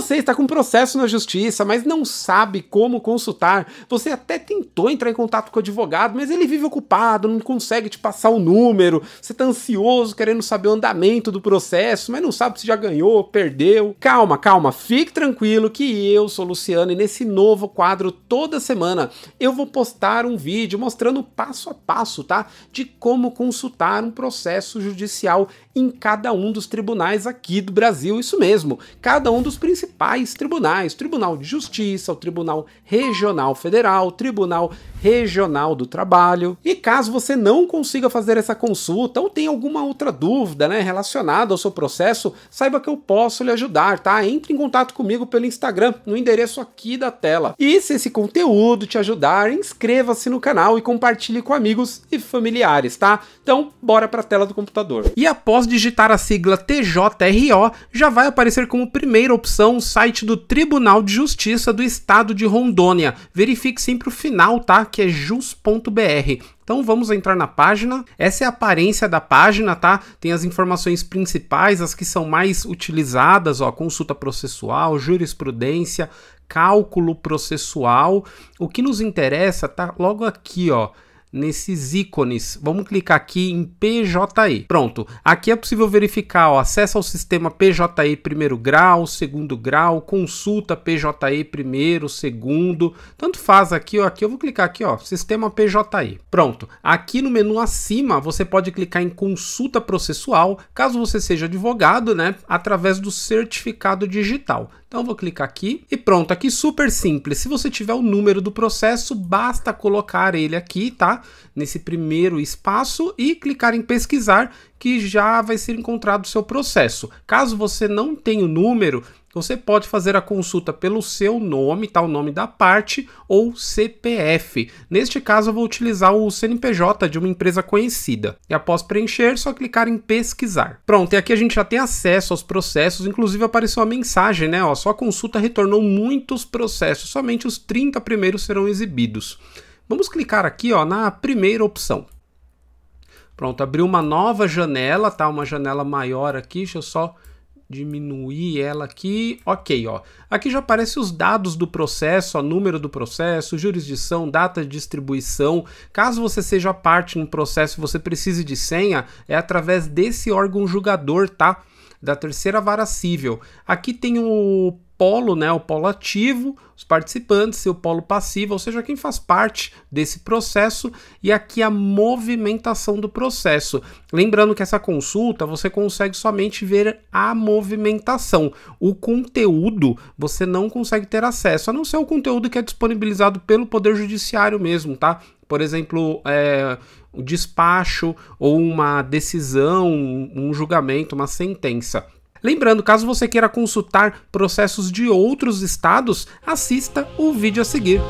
você está com processo na justiça, mas não sabe como consultar, você até tentou entrar em contato com o advogado, mas ele vive ocupado, não consegue te passar o número, você está ansioso querendo saber o andamento do processo, mas não sabe se já ganhou, perdeu. Calma, calma, fique tranquilo que eu sou Luciano e nesse novo quadro toda semana eu vou postar um vídeo mostrando passo a passo, tá? De como consultar um processo judicial em cada um dos tribunais aqui do Brasil, isso mesmo, cada um dos principais principais tribunais: Tribunal de Justiça, o Tribunal Regional Federal, Tribunal Regional do Trabalho. E caso você não consiga fazer essa consulta ou tenha alguma outra dúvida né, relacionada ao seu processo, saiba que eu posso lhe ajudar, tá? Entre em contato comigo pelo Instagram, no endereço aqui da tela. E se esse conteúdo te ajudar, inscreva-se no canal e compartilhe com amigos e familiares, tá? Então, bora para a tela do computador. E após digitar a sigla TJRO, já vai aparecer como primeira opção site do Tribunal de Justiça do Estado de Rondônia. Verifique sempre o final, tá? Que é jus.br. Então vamos entrar na página. Essa é a aparência da página, tá? Tem as informações principais, as que são mais utilizadas, ó, consulta processual, jurisprudência, cálculo processual. O que nos interessa tá logo aqui, ó nesses ícones. Vamos clicar aqui em PJE. Pronto, aqui é possível verificar o acesso ao sistema PJE primeiro grau, segundo grau, consulta PJE primeiro, segundo, tanto faz aqui, ó, aqui eu vou clicar aqui, ó, sistema PJE. Pronto, aqui no menu acima você pode clicar em consulta processual, caso você seja advogado, né, através do certificado digital. Então vou clicar aqui e pronto, aqui super simples. Se você tiver o número do processo, basta colocar ele aqui, tá? nesse primeiro espaço e clicar em pesquisar, que já vai ser encontrado o seu processo. Caso você não tenha o número, você pode fazer a consulta pelo seu nome, tá? nome da parte ou CPF. Neste caso, eu vou utilizar o CNPJ de uma empresa conhecida. E após preencher, só clicar em pesquisar. Pronto, e aqui a gente já tem acesso aos processos, inclusive apareceu a mensagem, né? Ó, sua consulta retornou muitos processos, somente os 30 primeiros serão exibidos. Vamos clicar aqui ó, na primeira opção. Pronto, abriu uma nova janela, tá? Uma janela maior aqui, deixa eu só diminuir ela aqui. Ok, ó. Aqui já aparece os dados do processo, ó, número do processo, jurisdição, data de distribuição. Caso você seja parte no processo e você precise de senha, é através desse órgão julgador, tá? Da terceira vara civil. Aqui tem o polo, né, o polo ativo, os participantes e o polo passivo, ou seja, quem faz parte desse processo e aqui a movimentação do processo. Lembrando que essa consulta você consegue somente ver a movimentação. O conteúdo você não consegue ter acesso, a não ser o conteúdo que é disponibilizado pelo Poder Judiciário mesmo, tá? Por exemplo, é, um despacho ou uma decisão, um julgamento, uma sentença. Lembrando, caso você queira consultar processos de outros estados, assista o vídeo a seguir.